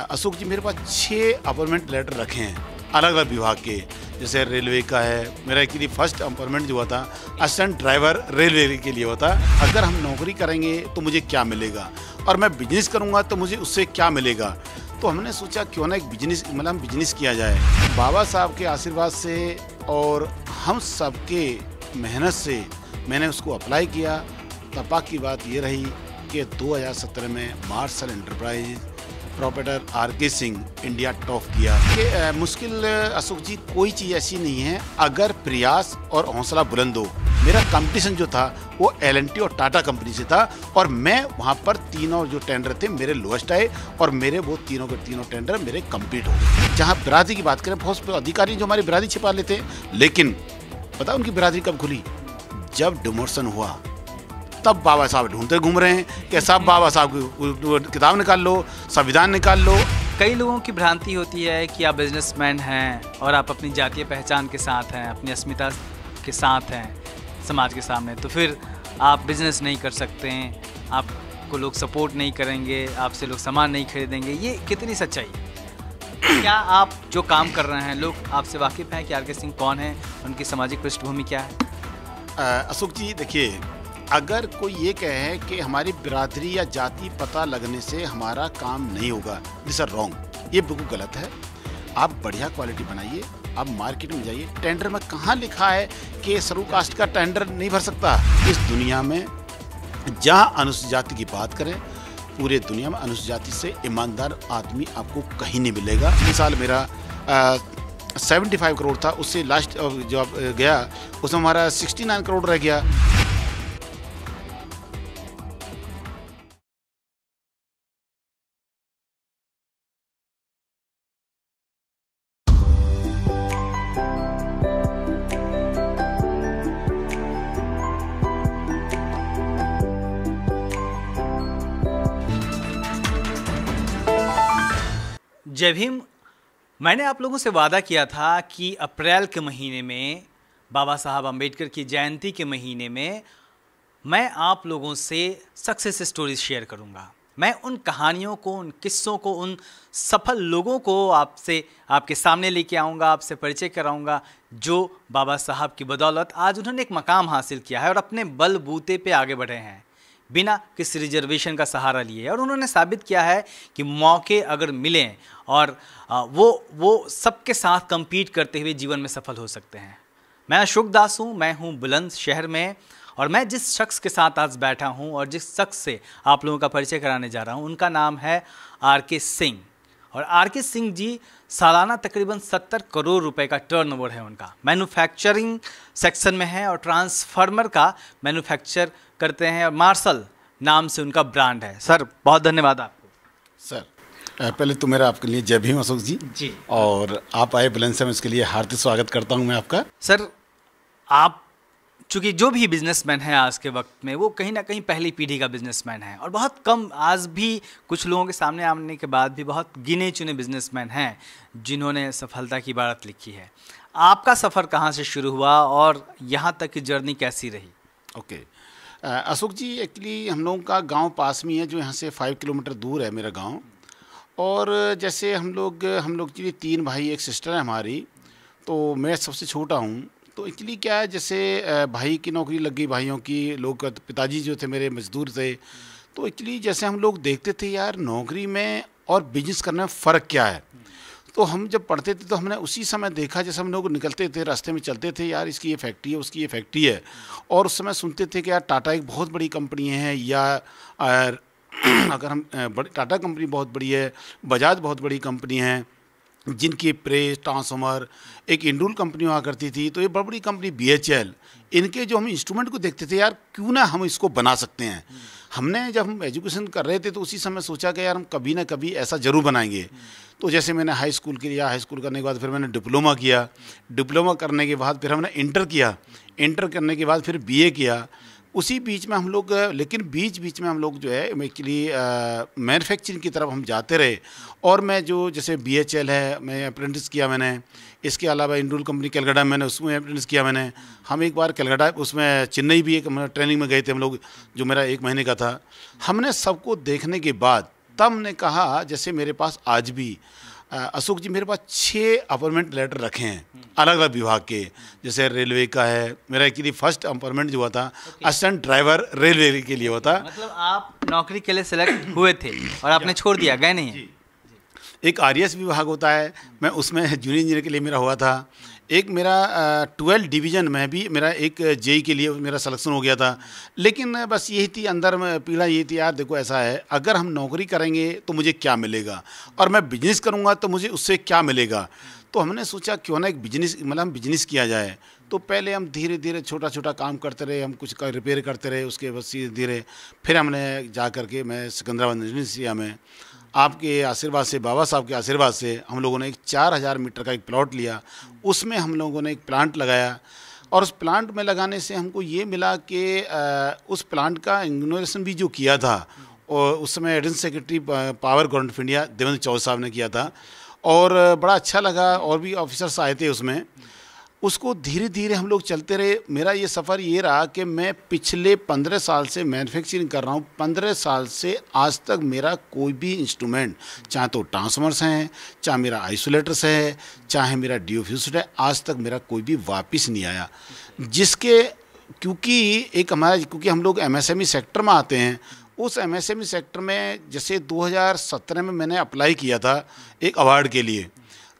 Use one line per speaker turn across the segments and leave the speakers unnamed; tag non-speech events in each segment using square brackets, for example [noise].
अशोक जी मेरे पास छः appointment letter रखे हैं अलग अलग विभाग के जैसे रेलवे का है मेरा एक्चुअली फर्स्ट अपॉइंटमेंट जो हुआ था असिस्टेंट ड्राइवर रेलवे के लिए हुआ था अगर हम नौकरी करेंगे तो मुझे क्या मिलेगा और मैं बिजनेस करूँगा तो मुझे उससे क्या मिलेगा तो हमने सोचा क्यों ना एक बिजनेस मतलब बिजनेस किया जाए बाबा साहब के आशीर्वाद से और हम सबके मेहनत से मैंने उसको अप्लाई किया तपा की बात ये रही कि 2017 में मार्शल एंटरप्राइज प्रोपेटर आर के सिंह इंडिया टॉप किया कि मुश्किल अशोक जी कोई चीज़ ऐसी नहीं है अगर प्रयास और हौसला बुलंद हो मेरा कंपटीशन जो था वो एल और टाटा कंपनी से था और मैं वहाँ पर तीनों जो टेंडर थे मेरे लोएस्ट आए और मेरे वो तीनों के तीनों टेंडर मेरे कम्प्लीट हो गए जहाँ बरादरी की बात करें बहुत अधिकारी जो हमारी बरादरी छिपा लेते लेकिन पता उनकी बरादरी कब खुली जब डिमोशन हुआ तब बाबा साहब ढूंढते घूम रहे हैं कि सब बाबा साहब किताब निकाल लो संविधान निकाल लो
कई लोगों की भ्रांति होती है कि आप बिजनेसमैन हैं और आप अपनी जातीय पहचान के साथ हैं अपनी अस्मिता के साथ हैं समाज के सामने तो फिर आप बिजनेस नहीं कर सकते हैं आपको लोग सपोर्ट नहीं करेंगे आपसे लोग सामान नहीं खरीदेंगे ये कितनी सच्चाई क्या आप जो काम कर रहे हैं लोग आपसे वाकिफ़ हैं कि आर के सिंह कौन
है उनकी सामाजिक पृष्ठभूमि क्या है अशोक जी देखिए अगर कोई ये कहे कि हमारी बिरादरी या जाति पता लगने से हमारा काम नहीं होगा दिस आर रॉन्ग ये बिल्कुल गलत है आप बढ़िया क्वालिटी बनाइए आप मार्केट में जाइए टेंडर में कहाँ लिखा है कि सरू कास्ट का टेंडर नहीं भर सकता इस दुनिया में जहाँ अनुसूचित जाति की बात करें पूरे दुनिया में अनुसूचित जाति से ईमानदार आदमी आपको कहीं नहीं मिलेगा इस साल मेरा सेवेंटी फाइव करोड़ था उससे लास्ट जब गया उसमें हमारा सिक्सटी नाइन करोड़ रह गया
जय भीम मैंने आप लोगों से वादा किया था कि अप्रैल के महीने में बाबा साहब अंबेडकर की जयंती के महीने में मैं आप लोगों से सक्सेस स्टोरीज शेयर करूंगा मैं उन कहानियों को उन किस्सों को उन सफल लोगों को आपसे आपके सामने लेके आऊँगा आपसे परिचय कराऊँगा जो बाबा साहब की बदौलत आज उन्होंने एक मकाम हासिल किया है और अपने बलबूते पे आगे बढ़े हैं बिना किसी रिजर्वेशन का सहारा लिए और उन्होंने साबित किया है कि मौके अगर मिलें और वो वो सबके साथ कम्पीट करते हुए जीवन में सफल हो सकते हैं मैं अशोक दास हूँ मैं हूँ बुलंद शहर में और मैं जिस शख्स के साथ आज बैठा हूँ और जिस शख्स से आप लोगों का परिचय कराने जा रहा हूँ उनका नाम है आर के सिंह और आर के सिंह जी सालाना तकरीबन 70 करोड़ रुपए का टर्नओवर है उनका मैन्युफैक्चरिंग सेक्शन में है और ट्रांसफार्मर का मैन्युफैक्चर करते हैं और मार्शल नाम से उनका ब्रांड है सर बहुत धन्यवाद आपको सर
पहले तो मेरा आपके लिए जय भीम अशोक जी जी और आप आए बुलंद से इसके लिए हार्दिक स्वागत करता हूँ मैं आपका सर
आप चूँकि जो भी बिजनेसमैन है आज के वक्त में वो कहीं ना कहीं पहली पीढ़ी का बिजनेसमैन है और बहुत कम आज भी कुछ लोगों के सामने आने के बाद भी बहुत गिने चुने बिजनेसमैन हैं जिन्होंने सफलता की इबारत लिखी है आपका सफ़र कहाँ से शुरू हुआ और यहाँ तक की जर्नी कैसी रही
okay okay. Ashok ji actually हम लोगों का गांव पास में है जो यहाँ से फाइव किलोमीटर दूर है मेरा गांव और जैसे हम लोग हम लोग एक्चुअली तीन भाई एक सिस्टर है हमारी तो मैं सबसे छोटा हूँ तो एक्चुअली क्या है जैसे भाई की नौकरी लग गई भाइयों की लोग पिताजी जो थे मेरे मजदूर थे तो एक्चुअली जैसे हम लोग देखते थे यार नौकरी में और बिजनेस करने में फ़र्क क्या है तो हम जब पढ़ते थे तो हमने उसी समय देखा जैसे हम लोग निकलते थे रास्ते में चलते थे यार इसकी ये फैक्ट्री है उसकी ये फैक्ट्री है और उस समय सुनते थे कि यार टाटा एक बहुत बड़ी कंपनी है या अगर हम टाटा कंपनी बहुत बड़ी है बजाज बहुत बड़ी कंपनी है जिनकी प्रेस ट्रांसफॉर्मर एक इंडूल कंपनी हुआ करती थी तो ये बड़ी बड़ी कंपनी बी इनके जो हम इंस्ट्रूमेंट को देखते थे यार क्यों ना हम इसको बना सकते हैं हमने जब हम एजुकेशन कर रहे थे तो उसी समय सोचा कि यार हम कभी ना कभी ऐसा ज़रूर बनाएंगे तो जैसे मैंने हाई स्कूल के लिए हाई स्कूल करने के बाद फिर मैंने डिप्लोमा किया डिप्लोमा करने के बाद फिर हमने इंटर किया इंटर करने के बाद फिर बीए किया उसी बीच में हम लोग लेकिन बीच बीच में हम लोग जो है एक्चुअली मैनुफैक्चरिंग की तरफ हम जाते रहे और मैं जो जैसे बी एच एल है मैं अप्रेंटिस किया मैंने इसके अलावा इंडोल कंपनी कैलकाटा मैंने उसमें अप्रेंटिस किया मैंने हम एक बार कैलकाटा उसमें चेन्नई भी एक ट्रेनिंग मतलब में गए थे हम लोग जो मेरा एक महीने का था हमने सबको देखने के बाद तम ने कहा जैसे मेरे पास आज भी अशोक जी मेरे पास छः अपॉइंटमेंट लेटर रखे हैं अलग अलग विभाग के जैसे रेलवे का है मेरा एक्चुअली फर्स्ट अपॉइंटमेंट जो हुआ था असिस्टेंट ड्राइवर रेलवे के लिए हुआ था
मतलब आप
नौकरी के लिए सिलेक्ट हुए थे और आपने छोड़ दिया गए नहीं जी, जी। एक आर विभाग होता है मैं उसमें जूनियर इंजीनियर के लिए मेरा हुआ था एक मेरा ट्वेल्थ डिवीज़न में भी मेरा एक जेई के लिए मेरा सलेक्शन हो गया था लेकिन बस यही थी अंदर में पीड़ा यही थी यार देखो ऐसा है अगर हम नौकरी करेंगे तो मुझे क्या मिलेगा और मैं बिजनेस करूँगा तो मुझे उससे क्या मिलेगा तो हमने सोचा क्यों ना एक बिजनेस मतलब हम बिजनेस किया जाए तो पहले हम धीरे धीरे छोटा छोटा काम करते रहे हम कुछ रिपेयर करते रहे उसके बाद धीरे धीरे फिर हमने जा करके मैं सिकंदराबाद इंजीनियर में आपके आशीर्वाद से बाबा साहब के आशीर्वाद से हम लोगों ने एक चार हज़ार मीटर का एक प्लॉट लिया उसमें हम लोगों ने एक प्लांट लगाया और उस प्लांट में लगाने से हमको ये मिला कि उस प्लांट का इग्नोरेशन भी जो किया था और उस समय addition secretary power government of India Devendra Chaudhary साहब ने किया था और बड़ा अच्छा लगा और भी ऑफिसर्स आए थे उसमें उसको धीरे धीरे हम लोग चलते रहे मेरा ये सफ़र ये रहा कि मैं पिछले पंद्रह साल से मैन्युफैक्चरिंग कर रहा हूँ पंद्रह साल से आज तक मेरा कोई भी इंस्ट्रूमेंट चाहे तो ट्रांसफॉर्मर्स हैं चाहे मेरा आइसोलेटर्स है चाहे मेरा डिओफ्यूसड है आज तक मेरा कोई भी वापस नहीं आया जिसके क्योंकि एक हमारा क्योंकि हम लोग एम सेक्टर e में आते हैं उस एम सेक्टर e में जैसे 2017 में मैंने अप्लाई किया था एक अवार्ड के लिए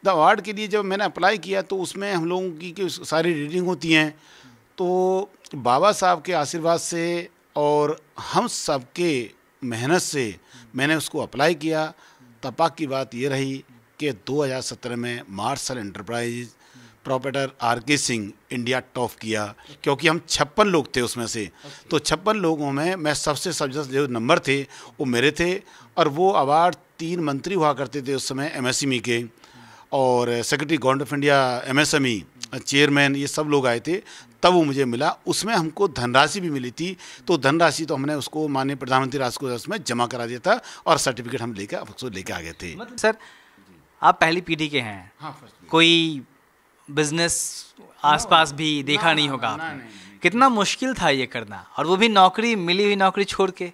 द अवार्ड के लिए जब मैंने अप्लाई किया तो उसमें हम लोगों की, कि सारी रीडिंग होती हैं तो बाबा साहब के आशीर्वाद से और हम सब के मेहनत से मैंने उसको अप्लाई किया तपा की बात ये रही कि 2017 में मार्शल एंटरप्राइज प्रॉपर्टर आर के सिंह इंडिया टॉप किया क्योंकि हम छप्पन लोग थे उसमें से तो छप्पन लोगों में मैं सबसे सबसे जो नंबर थे वो मेरे थे और वो अवार्ड तीन मंत्री हुआ करते थे उस समय एम के और secretary government of India M e, chairman ये सब लोग आए थे तब वो मुझे मिला उसमें हमको धनराशि भी मिली थी तो धनराशि तो हमने उसको माननीय प्रधानमंत्री राजकोष उसमें जमा करा दिया था और सर्टिफिकेट हम लेकर उसको लेकर आ गए थे मतलब सर आप पहली पीढ़ी के हैं हाँ, कोई बिजनेस
आसपास भी देखा नहीं होगा कितना मुश्किल था ये करना और वो भी नौकरी मिली हुई नौकरी
छोड़ के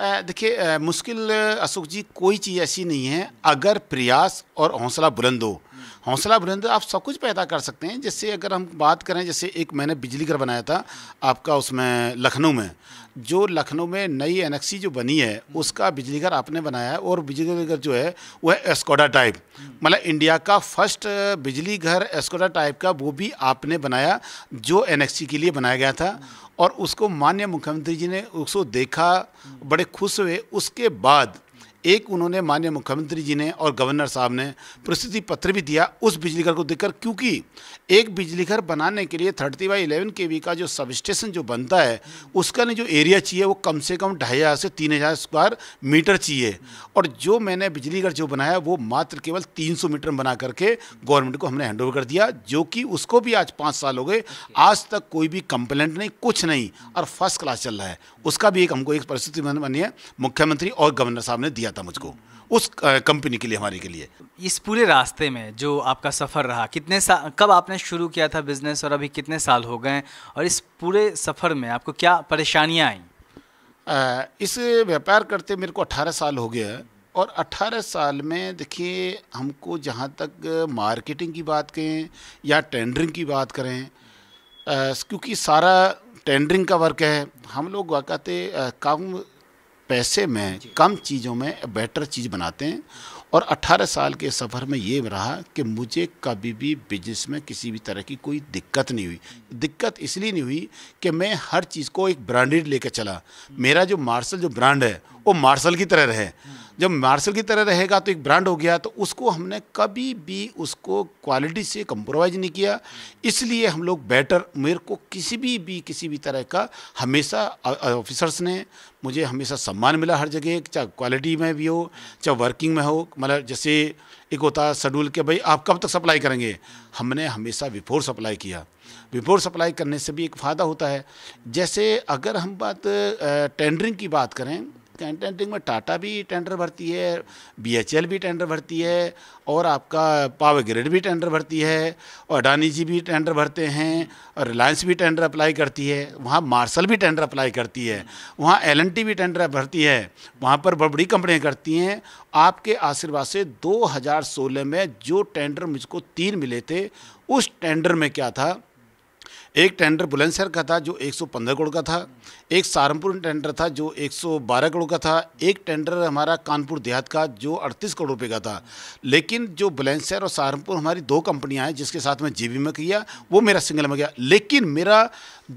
देखिए मुश्किल अशोक जी कोई चीज़ ऐसी नहीं है अगर प्रयास और हौसला बुलंद हो हौसला बुलंद आप सब कुछ पैदा कर सकते हैं जैसे अगर हम बात करें जैसे एक मैंने बिजली घर बनाया था आपका उसमें लखनऊ में जो लखनऊ में नई एनएक्सी जो बनी है उसका बिजली घर आपने बनाया है और बिजली घर जो है वह एस्कोडा टाइप मतलब इंडिया का फर्स्ट बिजली घर एस्कोडा टाइप का वो भी आपने बनाया जो एन के लिए बनाया गया था और उसको मान्य मुख्यमंत्री जी ने उसको देखा बड़े खुश हुए उसके बाद एक उन्होंने माननीय मुख्यमंत्री जी ने और गवर्नर साहब ने प्रस्तुति पत्र भी दिया उस बिजली घर को देखकर क्योंकि एक बिजली घर बनाने के लिए थर्टी बाई इलेवन के का जो सब स्टेशन जो बनता है उसका ने जो एरिया चाहिए वो कम से कम ढाई हज़ार से तीन हज़ार स्क्वायर मीटर चाहिए और जो मैंने बिजली घर जो बनाया वो मात्र केवल तीन सौ मीटर बना करके गवर्नमेंट को हमने हैंड कर दिया जो कि उसको भी आज पाँच साल हो गए आज तक कोई भी कंप्लेंट नहीं कुछ नहीं और फर्स्ट क्लास चल रहा है उसका भी एक हमको एक परिस्थिति बनी है मुख्यमंत्री और गवर्नर साहब ने दिया आता मुझको उस कंपनी के लिए हमारे के लिए
इस पूरे रास्ते में जो आपका सफ़र रहा कितने साल कब आपने शुरू किया था बिज़नेस और अभी कितने साल हो गए और इस पूरे सफ़र में आपको क्या परेशानियाँ आई
इस व्यापार करते मेरे को 18 साल हो गया और 18 साल में देखिए हमको जहाँ तक मार्केटिंग की बात करें या टेंडरिंग की बात करें क्योंकि सारा टेंडरिंग का वर्क है हम लोग वाकते काम पैसे में कम चीज़ों में बेटर चीज़ बनाते हैं और 18 साल के सफ़र में ये रहा कि मुझे कभी भी बिजनेस में किसी भी तरह की कोई दिक्कत नहीं हुई दिक्कत इसलिए नहीं हुई कि मैं हर चीज़ को एक ब्रांडेड लेकर चला मेरा जो मार्शल जो ब्रांड है वो मार्शल की तरह रहे जब मार्शल की तरह रहेगा तो एक ब्रांड हो गया तो उसको हमने कभी भी उसको क्वालिटी से कंप्रोमाइज़ नहीं किया इसलिए हम लोग बेटर मेरे को किसी भी भी किसी भी तरह का हमेशा ऑफिसर्स ने मुझे हमेशा सम्मान मिला हर जगह चाहे क्वालिटी में भी हो चाहे वर्किंग में हो मतलब जैसे एक होता है शेड्यूल के भाई आप कब तक सप्लाई करेंगे हमने हमेशा बिफोर सप्लाई किया बिफोर सप्लाई करने से भी एक फ़ायदा होता है जैसे अगर हम बात टेंडरिंग की बात करें कंटेंटिंग में टाटा भी टेंडर भरती है बीएचएल भी टेंडर भरती है और आपका पावर ग्रिड भी टेंडर भरती है और अडानी जी भी टेंडर भरते हैं और रिलायंस भी टेंडर अप्लाई करती है वहाँ मार्शल भी टेंडर अप्लाई करती है वहाँ एल भी टेंडर भरती है वहाँ पर बड़ी कंपनियाँ करती हैं आपके आशीर्वाद से 2016 में जो टेंडर मुझको तीन मिले थे उस टेंडर में क्या था एक टेंडर बुलंदशहर का था जो 115 करोड़ का था एक सहारनपुर टेंडर था जो 112 करोड़ का था एक टेंडर हमारा कानपुर देहात का जो 38 करोड़ रुपए का था लेकिन जो बुलंदशहर और सहारनपुर हमारी दो कंपनियां हैं जिसके साथ मैं जीबी में किया वो मेरा सिंगल में गया लेकिन मेरा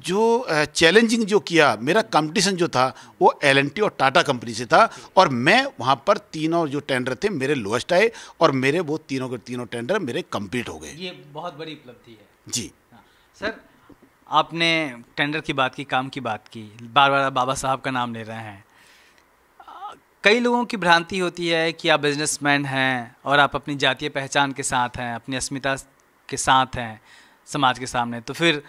जो चैलेंजिंग जो किया मेरा कंपटीशन जो था वो एल और टाटा कंपनी से था और मैं वहाँ पर तीनों जो टेंडर थे मेरे लोएस्ट आए और मेरे वो तीनों के तीनों टेंडर मेरे कम्प्लीट हो गए
ये बहुत बड़ी उपलब्धि है जी हाँ। सर आपने टेंडर की बात की काम की बात की बार बार बाबा साहब का नाम ले रहे हैं कई लोगों की भ्रांति होती है कि आप बिजनेसमैन हैं और आप अपनी जातीय पहचान के साथ हैं अपनी अस्मिता के साथ हैं समाज के सामने तो फिर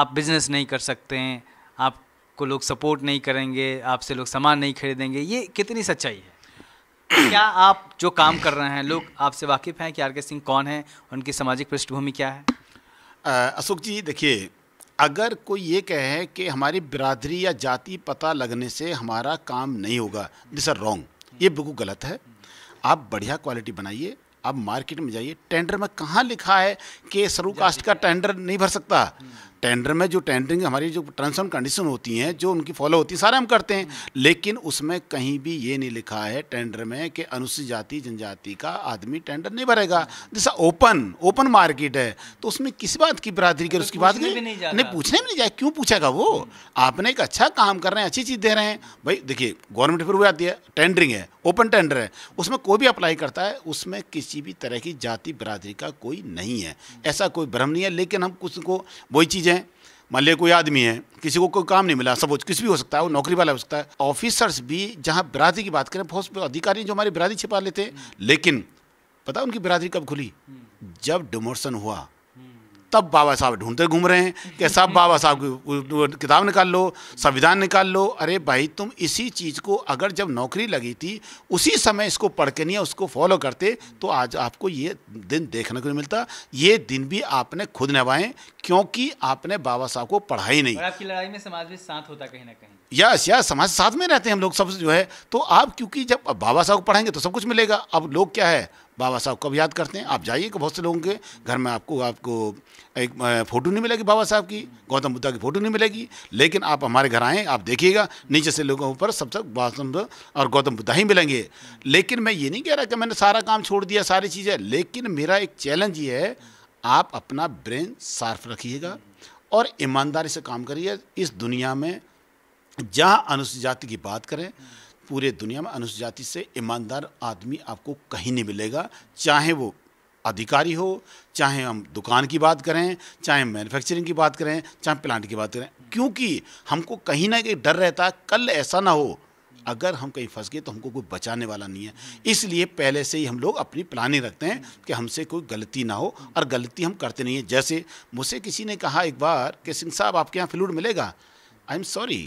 आप बिजनेस नहीं कर सकते हैं आपको लोग सपोर्ट नहीं करेंगे आपसे लोग सामान नहीं खरीदेंगे ये कितनी सच्चाई है [clears throat] क्या आप जो काम कर रहे हैं
लोग आपसे वाकिफ़ हैं कि आर के सिंह कौन हैं उनकी सामाजिक पृष्ठभूमि क्या है अशोक जी देखिए अगर कोई ये कहे कि हमारी बिरादरी या जाति पता लगने से हमारा काम नहीं होगा दिस आर रॉन्ग ये बिल्कुल गलत है आप बढ़िया क्वालिटी बनाइए आप मार्केट में जाइए टेंडर में कहाँ लिखा है कि सरू कास्ट का टेंडर नहीं भर सकता हम्म। टेंडर में जो टेंडरिंग हमारी जो टर्म्स एंड कंडीशन होती हैं जो उनकी फॉलो होती है सारे हम करते हैं लेकिन उसमें कहीं भी ये नहीं लिखा है टेंडर में कि अनुसूचित जाति जनजाति का आदमी टेंडर नहीं भरेगा जैसा ओपन ओपन मार्केट है तो उसमें किस बात की बरादरी कर तो उसकी बात नहीं नहीं पूछने भी नहीं जाए क्यों पूछेगा वो आपने एक अच्छा काम कर रहे हैं अच्छी चीज़ दे रहे हैं भाई देखिए गवर्नमेंट फिर वो आती है टेंडरिंग है ओपन टेंडर है उसमें कोई भी अप्लाई करता है उसमें किसी भी तरह की जाति बरादरी का कोई नहीं है ऐसा कोई भ्रम नहीं है लेकिन हम कुछ को वही चीज़ें मान लिया कोई आदमी है किसी को कोई काम नहीं मिला सपोज किसी भी हो सकता है वो नौकरी वाला हो सकता है ऑफिसर्स भी जहाँ बिरादरी की बात करें बहुत अधिकारी जो हमारी बिरादरी छिपा लेते हैं लेकिन पता उनकी बिरादरी कब खुली हम्म। जब डिमोशन हुआ तब बाबा साहब ढूंढते घूम रहे हैं कि सब बाबा साहब की किताब निकाल लो संविधान निकाल लो अरे भाई तुम इसी चीज़ को अगर जब नौकरी लगी थी उसी समय इसको पढ़ के नहीं उसको फॉलो करते तो आज आपको ये दिन देखने को नहीं मिलता ये दिन भी आपने खुद निभाएं क्योंकि आपने बाबा साहब को पढ़ाई नहीं
आपकी लड़ाई में समाज में साथ होता कहीं ना कहीं
यस यस समाज साथ में रहते हैं हम लोग सब जो है तो आप क्योंकि जब बाबा साहब को पढ़ाएंगे तो सब कुछ मिलेगा अब लोग क्या है बाबा साहब कब याद करते हैं आप जाइए कि बहुत से लोगों के घर में आपको आपको एक फ़ोटो नहीं मिलेगी बाबा साहब की गौतम बुद्धा की फ़ोटो नहीं मिलेगी लेकिन आप हमारे घर आएँ आप देखिएगा नीचे से लोगों पर सब सब गौतम और गौतम बुद्धा ही मिलेंगे लेकिन मैं ये नहीं कह रहा कि मैंने सारा काम छोड़ दिया सारी चीज़ें लेकिन मेरा एक चैलेंज ये है आप अपना ब्रेन साफ़ रखिएगा और ईमानदारी से काम करिए इस दुनिया में जहाँ अनुसूचित जाति की बात करें पूरे दुनिया में अनुसूचित जाति से ईमानदार आदमी आपको कहीं नहीं मिलेगा चाहे वो अधिकारी हो चाहे हम दुकान की बात करें चाहे मैन्युफैक्चरिंग की बात करें चाहे प्लांट की बात करें क्योंकि हमको कहीं ना कहीं डर रहता है कल ऐसा ना हो अगर हम कहीं फंस गए तो हमको कोई बचाने वाला नहीं है इसलिए पहले से ही हम लोग अपनी प्लानिंग रखते हैं कि हमसे कोई गलती ना हो और गलती हम करते नहीं हैं जैसे मुझसे किसी ने कहा एक बार कि सिंह साहब आपके यहाँ फ्लूड मिलेगा आई एम सॉरी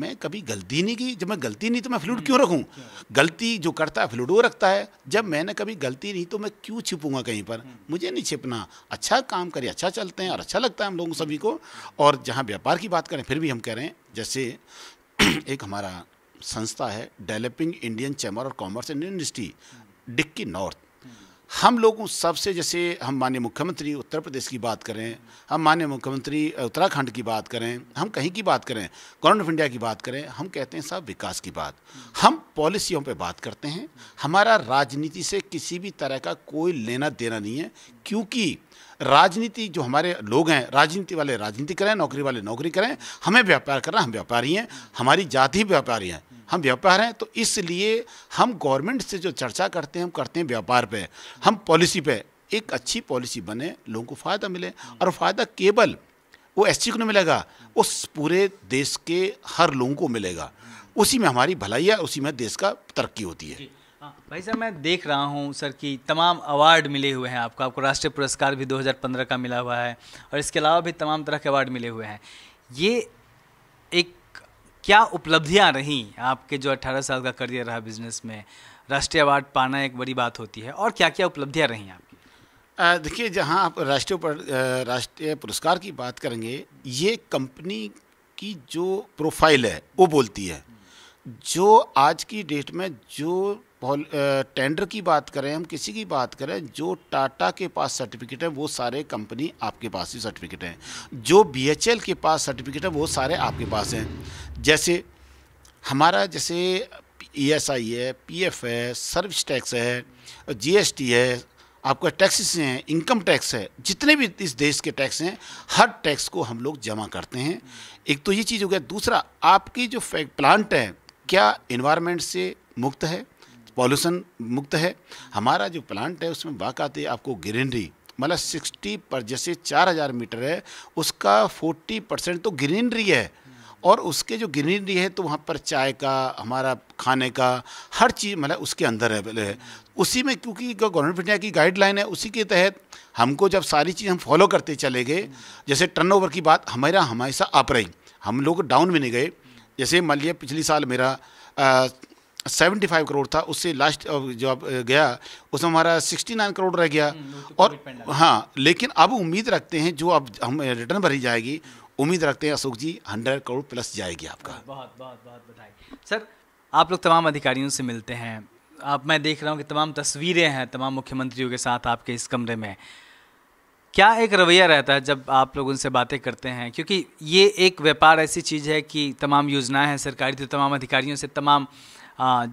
मैं कभी गलती नहीं की जब मैं गलती नहीं तो मैं फ्लूड हम्म। क्यों रखूं अच्छा। गलती जो करता है फ्लूड वो रखता है जब मैंने कभी गलती नहीं तो मैं क्यों छिपूंगा कहीं पर हम्म। मुझे नहीं छिपना अच्छा काम करें अच्छा चलते हैं और अच्छा लगता है हम लोगों सभी को और जहाँ व्यापार की बात करें फिर भी हम कह रहे हैं जैसे [clears throat] एक हमारा संस्था है developing Indian chamber of commerce and industry DICCI north हम लोगों सबसे जैसे हम माननीय मुख्यमंत्री उत्तर प्रदेश की बात करें हम माननीय मुख्यमंत्री उत्तराखंड की बात करें हम कहीं की बात करें गवर्नमेंट ऑफ इंडिया की बात करें हम कहते हैं साहब विकास की बात हम पॉलिसियों पे बात करते हैं हमारा राजनीति से किसी भी तरह का कोई लेना देना नहीं है क्योंकि राजनीति जो हमारे लोग हैं राजनीति वाले राजनीति करें नौकरी वाले नौकरी करें हमें व्यापार करना हम व्यापारी हैं हमारी जाति व्यापारी हैं हम व्यापार हैं तो इसलिए हम गवर्नमेंट से जो चर्चा करते हैं हम करते हैं व्यापार पे हम पॉलिसी पे एक अच्छी पॉलिसी बने लोगों को फ़ायदा मिले और फ़ायदा केवल वो एस को नहीं मिलेगा उस पूरे देश के हर लोगों को मिलेगा उसी में हमारी भलाई है उसी में देश का तरक्की होती है
हाँ। भाई साहब मैं देख रहा हूँ सर कि तमाम अवार्ड मिले हुए हैं आपको आपको राष्ट्रीय पुरस्कार भी 2015 का मिला हुआ है और इसके अलावा भी तमाम तरह के अवार्ड मिले हुए हैं ये एक क्या उपलब्धियाँ रहीं आपके जो 18 साल का करियर रहा बिजनेस में राष्ट्रीय अवार्ड पाना एक बड़ी बात होती है और क्या क्या उपलब्धियाँ रहीं
आपकी देखिए जहाँ आप राष्ट्रीय राष्ट्रीय पुरस्कार की बात करेंगे ये कंपनी की जो प्रोफाइल है वो बोलती है जो आज की डेट में जो टेंडर की बात करें हम किसी की बात करें जो टाटा के पास सर्टिफिकेट है वो सारे कंपनी आपके पास ही सर्टिफिकेट हैं जो बीएचएल के पास सर्टिफिकेट है वो सारे आपके पास हैं जैसे हमारा जैसे ईएसआई e है पीएफ है सर्विस टैक्स है जीएसटी है आपका टैक्सेस हैं इनकम टैक्स है जितने भी इस देश के टैक्स हैं हर टैक्स को हम लोग जमा करते हैं एक तो ये चीज़ हो गया दूसरा आपकी जो प्लांट है क्या इन्वायरमेंट से मुक्त है पॉल्यूशन मुक्त है हमारा जो प्लांट है उसमें है आपको ग्रीनरी मतलब सिक्सटी पर जैसे चार हज़ार मीटर है उसका फोर्टी परसेंट तो ग्रीनरी है और उसके जो ग्रीनरी है तो वहाँ पर चाय का हमारा खाने का हर चीज़ मतलब उसके अंदर है उसी में क्योंकि गवर्नमेंट ऑफ इंडिया की गाइडलाइन है उसी के तहत हमको जब सारी चीज़ हम फॉलो करते चले गए जैसे टर्नओवर की बात हमारा हमेशा अप रही हम लोग डाउन में नहीं गए जैसे मान लिया पिछली साल मेरा सेवेंटी फाइव करोड़ था उससे लास्ट जो अब गया उसमें हमारा सिक्सटी नाइन करोड़ रह गया हम्म, और हाँ लेकिन अब उम्मीद रखते हैं जो अब हम रिटर्न भरी जाएगी उम्मीद रखते हैं अशोक जी हंड्रेड करोड़ प्लस जाएगी आपका
बहुत बहुत बहुत
बधाई सर आप लोग तमाम अधिकारियों से मिलते हैं
आप मैं देख रहा हूँ कि तमाम तस्वीरें हैं तमाम मुख्यमंत्रियों के साथ आपके इस कमरे में क्या एक रवैया रहता है जब आप लोग उनसे बातें करते हैं क्योंकि ये एक व्यापार ऐसी चीज़ है कि तमाम योजनाएं हैं सरकारी तो तमाम अधिकारियों से तमाम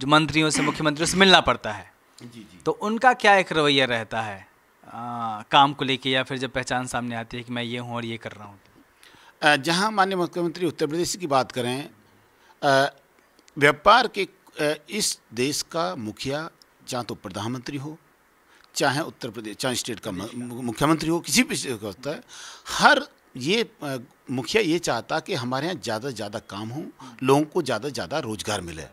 जो मंत्रियों से मुख्यमंत्रियों से मिलना पड़ता है जी जी तो उनका क्या एक रवैया रहता है आ, काम को लेके या फिर जब पहचान सामने आती है कि मैं
ये हूँ और ये कर रहा हूँ तो? जहां माननीय मुख्यमंत्री उत्तर प्रदेश की बात करें व्यापार के इस देश का मुखिया चाहे तो प्रधानमंत्री हो चाहे उत्तर प्रदेश चाहे स्टेट का मुख्यमंत्री हो किसी भी स्टेट का होता है हर ये मुखिया ये चाहता कि हमारे यहाँ ज़्यादा से ज़्यादा काम हो लोगों को ज़्यादा से ज़्यादा रोजगार मिले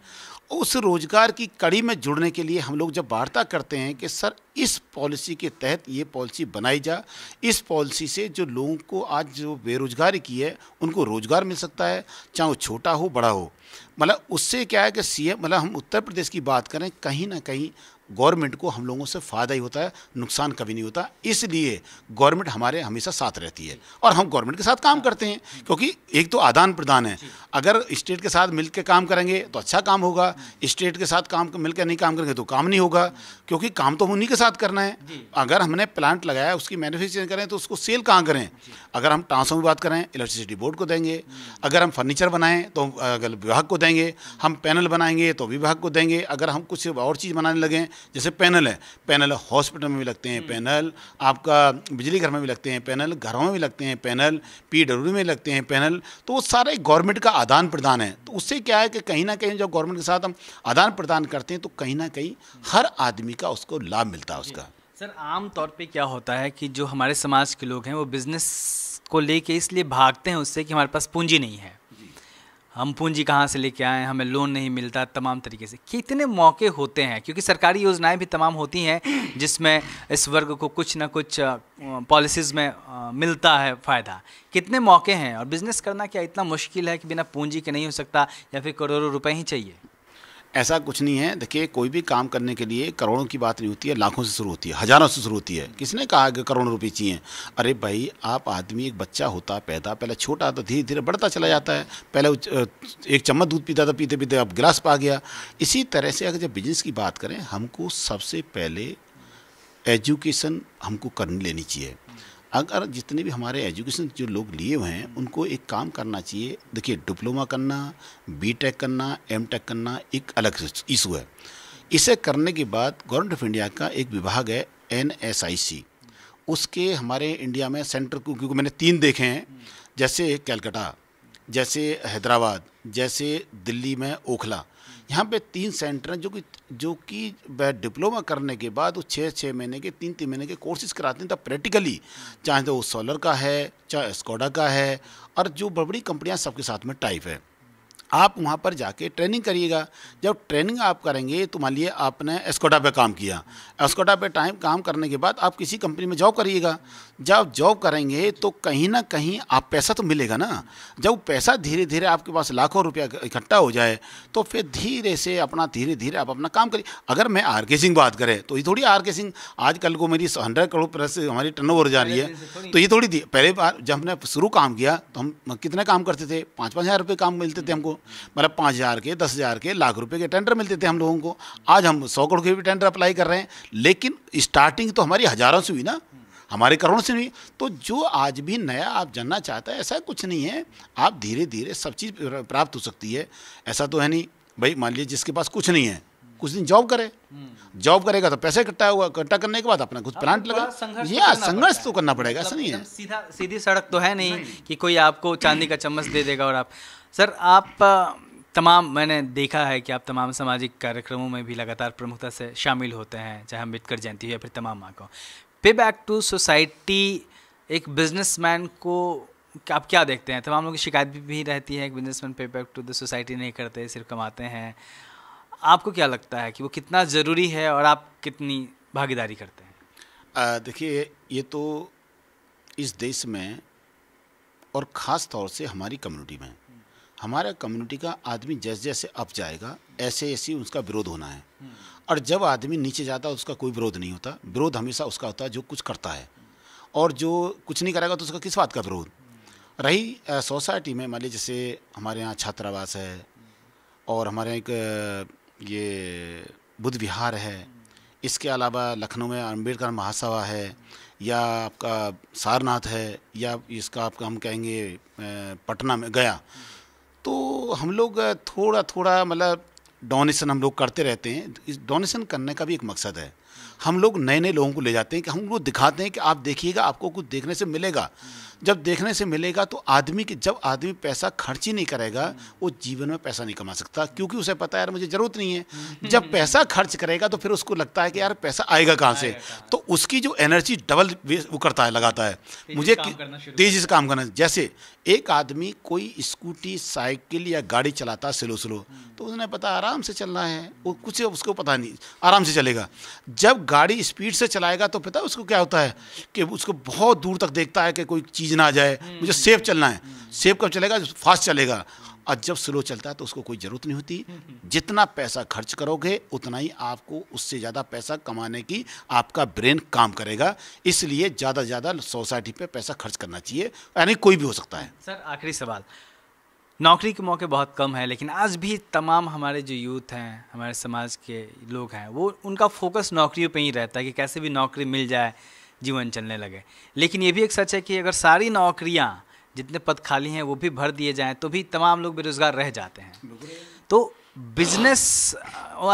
उस रोज़गार की कड़ी में जुड़ने के लिए हम लोग जब वार्ता करते हैं कि सर इस पॉलिसी के तहत ये पॉलिसी बनाई जा इस पॉलिसी से जो लोगों को आज जो बेरोज़गारी की है उनको रोज़गार मिल सकता है चाहे वो छोटा हो बड़ा हो मतलब उससे क्या है कि सी मतलब हम उत्तर प्रदेश की बात करें कहीं ना कहीं गवर्नमेंट को हम लोगों से फ़ायदा ही होता है नुकसान कभी नहीं होता इसलिए गवर्नमेंट हमारे हमेशा साथ रहती है और हम गवर्नमेंट के साथ काम करते हैं क्योंकि एक तो आदान प्रदान है अगर स्टेट के साथ मिलकर काम करेंगे तो अच्छा काम होगा स्टेट के साथ काम मिलकर नहीं काम करेंगे तो काम नहीं होगा क्योंकि काम तो उन्हीं के साथ करना है अगर हमने प्लांट लगाया उसकी मैन्युफैक्चरिंग करें तो उसको सेल कहाँ करें अगर हम ट्रांसफॉर्म की बात करें इलेक्ट्रिसिटी बोर्ड को देंगे अगर हम फर्नीचर बनाएँ तो अगर विभाग को देंगे देंगे हम पैनल बनाएंगे तो विभाग को देंगे अगर हम कुछ और चीज़ बनाने लगे जैसे पैनल है पैनल हॉस्पिटल में भी लगते हैं हम्म। पैनल आपका बिजली घर में भी लगते हैं पैनल घरों में भी लगते हैं पैनल पी में लगते हैं पैनल तो वो सारे गवर्नमेंट का आदान प्रदान है तो उससे क्या है कि कहीं ना कहीं जब गवर्नमेंट के साथ हम आदान प्रदान करते हैं तो कहीं ना कहीं हर आदमी का उसको लाभ मिलता है उसका
सर आम तौर पे क्या होता है कि जो हमारे समाज के लोग हैं वो बिज़नेस को लेके इसलिए भागते हैं उससे कि हमारे पास पूंजी नहीं है हम पूंजी कहाँ से लेके आए हमें लोन नहीं मिलता तमाम तरीके से कितने मौके होते हैं क्योंकि सरकारी योजनाएं भी तमाम होती हैं जिसमें इस वर्ग को कुछ ना कुछ पॉलिसीज़ में मिलता है फ़ायदा कितने मौके हैं और बिज़नेस करना क्या इतना मुश्किल है कि बिना पूंजी के नहीं हो सकता या फिर करोड़ों रुपए ही चाहिए
ऐसा कुछ नहीं है देखिए कोई भी काम करने के लिए करोड़ों की बात नहीं होती है लाखों से शुरू होती है हज़ारों से शुरू होती है किसने कहा कि करोड़ों रुपये चाहिए अरे भाई आप आदमी एक बच्चा होता पैदा पहले छोटा तो धीरे धीरे बढ़ता चला जाता है पहले एक चम्मच दूध पीता था पीते पीते अब गिलास पा गया इसी तरह से अगर जब बिजनेस की बात करें हमको सबसे पहले एजुकेशन हमको करनी लेनी चाहिए अगर जितने भी हमारे एजुकेशन जो लोग लिए हुए हैं उनको एक काम करना चाहिए देखिए डिप्लोमा करना बी टेक करना एम टेक करना एक अलग इशू है इसे करने के बाद गवर्नमेंट ऑफ इंडिया का एक विभाग है एन एस आई सी उसके हमारे इंडिया में सेंटर को क्योंकि मैंने तीन देखे हैं जैसे कैलकटा जैसे हैदराबाद जैसे दिल्ली में ओखला यहाँ पे तीन सेंटर हैं जो कि जो कि डिप्लोमा करने के बाद वो छः छः महीने के तीन तीन महीने के कोर्सेज कराते हैं तब प्रैक्टिकली चाहे तो वो सोलर का है चाहे स्कोडा का है और जो बड़ी बड़ी कंपनियाँ सबके साथ में टाइप है आप वहाँ पर जाके ट्रेनिंग करिएगा जब ट्रेनिंग आप करेंगे तो मान लिए आपने एस्कोडा पे काम किया एस्कोडा पे टाइम काम करने के बाद आप किसी कंपनी में जॉब करिएगा जब जॉब करेंगे तो कहीं ना कहीं आप पैसा तो मिलेगा ना जब पैसा धीरे धीरे आपके पास लाखों रुपया इकट्ठा हो जाए तो फिर धीरे से अपना धीरे धीरे आप अपना काम करिए अगर मैं आर के सिंह बात करें तो ये थोड़ी आर के सिंह आज कल को मेरी हंड्रेड करोड़ प्लस हमारी टर्न ओवर जा रही है तो ये थोड़ी दी पहले बार जब हमने शुरू काम किया तो हम कितने काम करते थे पाँच पाँच हज़ार रुपये काम मिलते थे हमको मतलब पाँच हज़ार के दस हज़ार के लाख रुपये के टेंडर मिलते थे हम लोगों को आज हम सौ करोड़ के भी टेंडर अप्लाई कर रहे हैं लेकिन स्टार्टिंग तो हमारी हज़ारों से हुई ना हमारे करोड़ों से नहीं तो जो आज भी नया आप जानना चाहता है ऐसा कुछ नहीं है आप धीरे धीरे सब चीज़ प्राप्त हो सकती है ऐसा तो है नहीं भाई मान लीजिए जिसके पास कुछ नहीं है कुछ दिन जॉब करे हम्म। जॉब करेगा तो पैसे इकट्ठा हुआ इकट्ठा करने के बाद अपना कुछ प्लांट लगा या संघर्ष तो करना तो पड़ेगा ऐसा नहीं है
सीधा सीधी सड़क तो है नहीं कि कोई आपको चांदी का चम्मच दे देगा और आप सर आप तमाम मैंने देखा है कि आप तमाम सामाजिक कार्यक्रमों में भी लगातार प्रमुखता से शामिल होते हैं चाहे अम्बेडकर जयंती हो या फिर तमाम माँ पे बैक टू सोसाइटी एक बिजनेसमैन को आप क्या देखते हैं तमाम लोगों की शिकायत भी, भी रहती है business businessman pay back to the society नहीं करते सिर्फ कमाते हैं आपको क्या लगता है कि वो कितना ज़रूरी है और आप कितनी भागीदारी करते
हैं देखिए ये तो इस देश में और ख़ास तौर से हमारी कम्युनिटी में हमारा कम्युनिटी का आदमी जैसे जैसे अप जाएगा ऐसे ऐसे उसका विरोध होना है और जब आदमी नीचे जाता है उसका कोई विरोध नहीं होता विरोध हमेशा उसका होता है जो कुछ करता है और जो कुछ नहीं करेगा तो उसका किस बात का विरोध रही सोसाइटी में मान लीजिए जैसे हमारे यहाँ छात्रावास है और हमारे यहाँ एक ये बुद्ध विहार है इसके अलावा लखनऊ में अम्बेडकर महासभा है या आपका सारनाथ है या इसका आपका हम कहेंगे पटना में गया तो हम लोग थोड़ा थोड़ा मतलब डोनेशन हम लोग करते रहते हैं तो इस डोनेशन करने का भी एक मकसद है हम लोग नए नए लोगों को ले जाते हैं कि हम लोग दिखाते हैं कि आप देखिएगा आपको कुछ देखने से मिलेगा जब देखने से मिलेगा तो आदमी के जब आदमी पैसा खर्च ही नहीं करेगा वो जीवन में पैसा नहीं कमा सकता क्योंकि उसे पता है यार मुझे ज़रूरत नहीं है हम्म। जब पैसा खर्च करेगा तो फिर उसको लगता है कि यार पैसा आएगा कहाँ से तो उसकी जो एनर्जी डबल वो करता है लगाता है मुझे तेज़ी से काम करना जैसे एक आदमी कोई स्कूटी साइकिल या गाड़ी चलाता स्लो हम्म। स्लो तो उसने पता आराम से चलना है वो कुछ उसको पता नहीं आराम से चलेगा जब गाड़ी स्पीड से चलाएगा तो पता है उसको क्या होता है कि उसको बहुत दूर तक देखता है कि कोई चीज़ चीज़ ना आ जाए मुझे हम्म। सेफ चलना है हम्म। सेफ कब चलेगा फास्ट चलेगा और जब स्लो चलता है तो उसको कोई ज़रूरत नहीं होती हम्म। जितना पैसा खर्च करोगे उतना ही आपको उससे ज़्यादा पैसा कमाने की आपका ब्रेन काम करेगा इसलिए ज़्यादा से ज़्यादा सोसाइटी पे पैसा खर्च करना चाहिए यानी कोई भी हो सकता है
सर आखिरी सवाल नौकरी के मौके बहुत कम है लेकिन आज भी तमाम हमारे जो यूथ हैं हमारे समाज के लोग हैं वो उनका फोकस नौकरियों पर ही रहता है कि कैसे भी नौकरी मिल जाए जीवन चलने लगे लेकिन ये भी एक सच है कि अगर सारी नौकरियाँ जितने पद खाली हैं वो भी भर दिए जाएँ तो भी तमाम लोग बेरोज़गार रह जाते हैं तो बिजनेस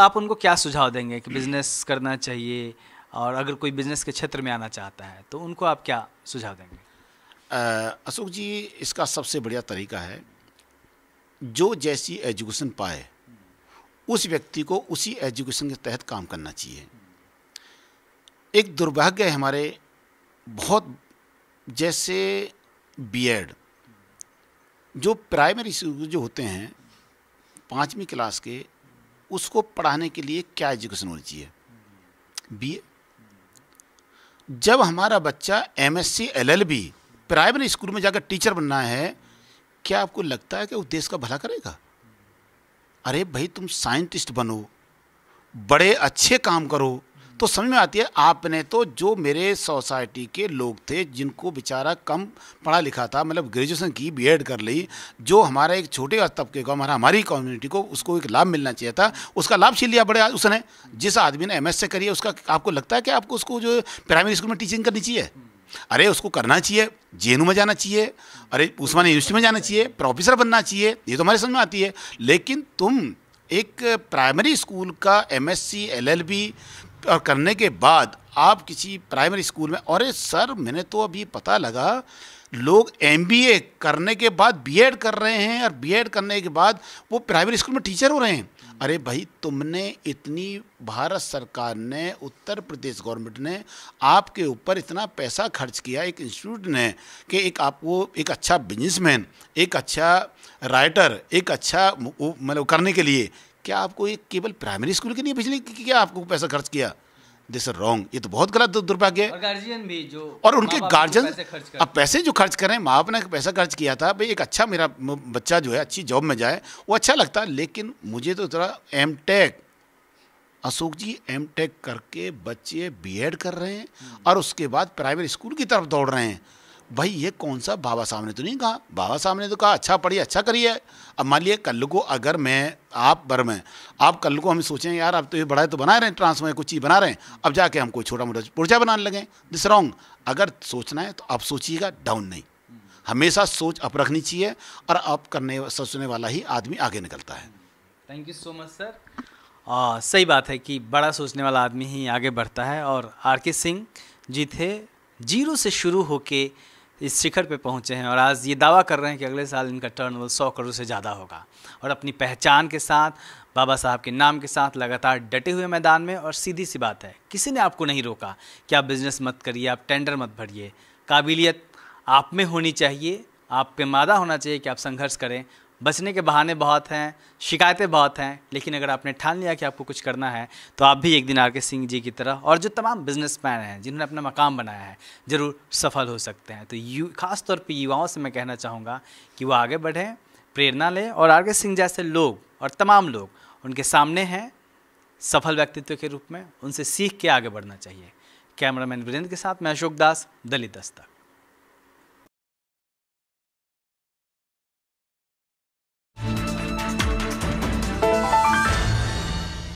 आप उनको क्या सुझाव देंगे कि बिजनेस करना चाहिए और अगर कोई बिजनेस के क्षेत्र में आना चाहता है तो उनको आप क्या सुझाव देंगे
अशोक जी इसका सबसे बढ़िया तरीका है जो जैसी एजुकेशन पाए उस व्यक्ति को उसी एजुकेशन के तहत काम करना चाहिए एक दुर्भाग्य है हमारे बहुत जैसे बीएड जो प्राइमरी स्कूल जो होते हैं पाँचवीं क्लास के उसको पढ़ाने के लिए क्या एजुकेशन होनी चाहिए बी जब हमारा बच्चा M S C L L B primary school में जाकर टीचर बनना है क्या आपको लगता है कि वो देश का भला करेगा अरे भाई तुम साइंटिस्ट बनो बड़े अच्छे काम करो तो समझ में आती है आपने तो जो मेरे सोसाइटी के लोग थे जिनको बेचारा कम पढ़ा लिखा था मतलब ग्रेजुएशन की बी कर ली जो हमारा एक छोटे तबके को हमारा हमारी कम्युनिटी को उसको एक लाभ मिलना चाहिए था उसका लाभ छीन लिया बड़े उसने जिस आदमी ने एम से करी है उसका आपको लगता है कि आपको उसको जो प्राइमरी स्कूल में टीचिंग करनी चाहिए अरे उसको करना चाहिए जे में जाना चाहिए अरे उस्मान यूनिवर्सिटी में जाना चाहिए प्रोफेसर बनना चाहिए ये तो हमारे समझ में आती है लेकिन तुम एक प्राइमरी स्कूल का एमएससी एलएलबी और करने के बाद आप किसी प्राइमरी स्कूल में अरे सर मैंने तो अभी पता लगा लोग एम करने के बाद बी कर रहे हैं और बी करने के बाद वो प्राइमरी स्कूल में टीचर हो रहे हैं अरे भाई तुमने इतनी भारत सरकार ने उत्तर प्रदेश गवर्नमेंट ने आपके ऊपर इतना पैसा खर्च किया एक इंस्टीट्यूट ने कि एक आपको एक अच्छा बिजनेसमैन एक अच्छा राइटर एक अच्छा मतलब करने के लिए क्या आपको ये केवल प्राइमरी स्कूल के लिए भेजने की क्या आपको पैसा खर्च किया दिस आर रॉन्ग ये तो बहुत गलत दुर्भाग्य है और
गार्जियन भी जो और उनके गार्जियन अब
पैसे जो खर्च करें माँ बाप ने पैसा खर्च किया था भाई एक अच्छा मेरा बच्चा जो है अच्छी जॉब में जाए वो अच्छा लगता है लेकिन मुझे तो थोड़ा M tech Ashok ji M tech करके बच्चे बी एड कर रहे हैं और उसके बाद प्राइवेट स्कूल की तरफ दौड़ रहे हैं भाई ये कौन सा बाबा साहब ने तो नहीं कहा बाबा साहब ने तो कहा अच्छा पढ़िए अच्छा करिए अब मान लिए कल को अगर मैं आप बर में आप कल को हम सोचें यार अब तो ये बड़ा तो बना रहे हैं ट्रांसफर कुछ चीज़ बना रहे हैं अब जाके हम कोई छोटा मोटा पुर्जा बनाने लगे दिस रॉन्ग अगर सोचना है तो आप सोचिएगा डाउन नहीं हमेशा सोच अप रखनी चाहिए और अप करने सोचने वाला ही आदमी आगे निकलता है thank you so much sir
आ, सही बात है कि बड़ा सोचने वाला आदमी ही आगे बढ़ता है और आर के सिंह जी थे जीरो से शुरू होके इस शिखर पे पहुंचे हैं और आज ये दावा कर रहे हैं कि अगले साल इनका टर्न ओवर सौ करोड़ से ज़्यादा होगा और अपनी पहचान के साथ बाबा साहब के नाम के साथ लगातार डटे हुए मैदान में और सीधी सी बात है किसी ने आपको नहीं रोका कि आप बिज़नेस मत करिए आप टेंडर मत भरिए काबिलियत आप में होनी चाहिए आप पे मादा होना चाहिए कि आप संघर्ष करें बचने के बहाने बहुत हैं शिकायतें बहुत हैं लेकिन अगर आपने ठान लिया कि आपको कुछ करना है तो आप भी एक दिन आर के सिंह जी की तरह और जो तमाम बिजनेसमैन हैं जिन्होंने अपना मकाम बनाया है ज़रूर सफल हो सकते हैं तो यू खासतौर पर युवाओं से मैं कहना चाहूँगा कि वो आगे बढ़ें प्रेरणा लें और आर के सिंह जैसे लोग और तमाम लोग उनके सामने हैं सफल व्यक्तित्व के रूप में उनसे सीख के आगे बढ़ना चाहिए कैमरामैन वीरेंद्र के साथ मैं अशोक दास दलित दस्तक